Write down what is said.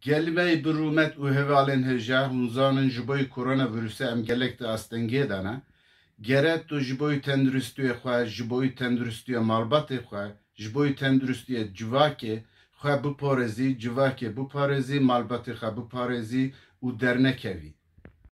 Gelbey bir rumet u hevalin heja hunzanın jiboy koronavirüse emgelek de astenge dana. Geret tu jiboy tendrüstüye xwe, jiboy tendrüstüye malbatê xwe, jiboy tendrüstüye civakê xwe biparêzî, civakê biparêzî, malbatê xwe biparêzî û dernekevî.